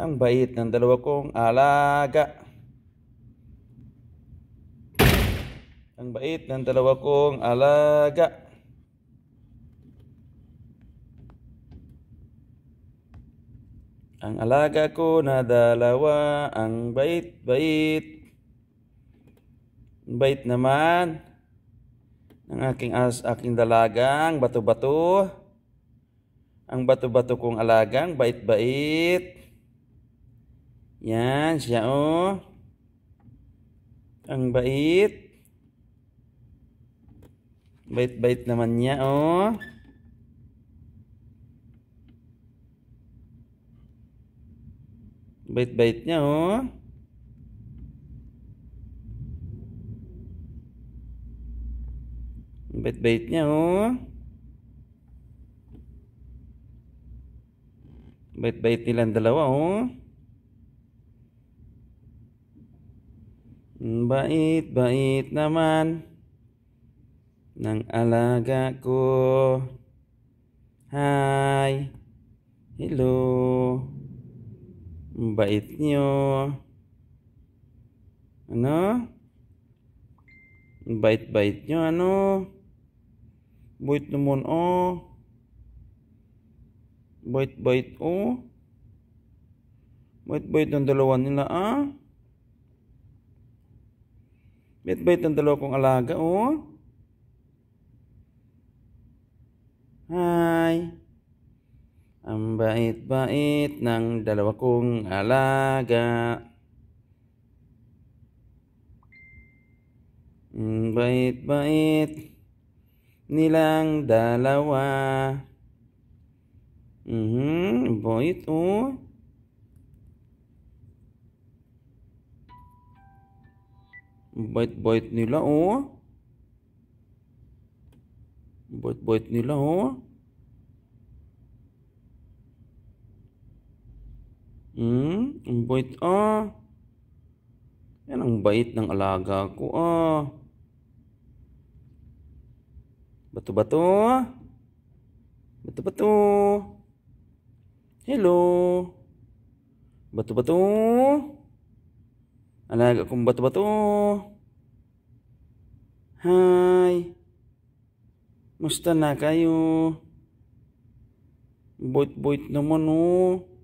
Ang bait ng dalawa kong alaga. Ang bait ng dalawa kong alaga. Ang alaga ko na dalawa, ang bait-bait. Bait naman ng aking as aking dalagang bato-bato. Ang bato-bato kong alagang bait-bait. Yan, siya Oh. Ang bait. Bait-bait naman niya Oh. Bait-bait niya Oh. Bait-bait niya Oh. Bait-bait nilang dalawa Oh. Bait-bait naman ng alaga ko. Hi. Hello. Bait nyo. Ano? Bait-bait nyo. Ano? Bait naman oh. Bait-bait oh. Bait-bait ng dalawa nila ah. Bait-bait ang dalawa kong alaga, oh. Hi. Ang bait-bait ng dalawa kong alaga. Ang bait-bait nilang dalawa. Mhm, mm bait oh. bait-bait nila, oh. bait-bait nila, oh. Hmm, bait, ah. Yan ang bait ng alaga ko, ah. Bato-bato, Bato-bato. Ah. Hello. Bato-bato. Alaga kong bato-bato. Hi. Musta na kayo? Boit-boit naman oh.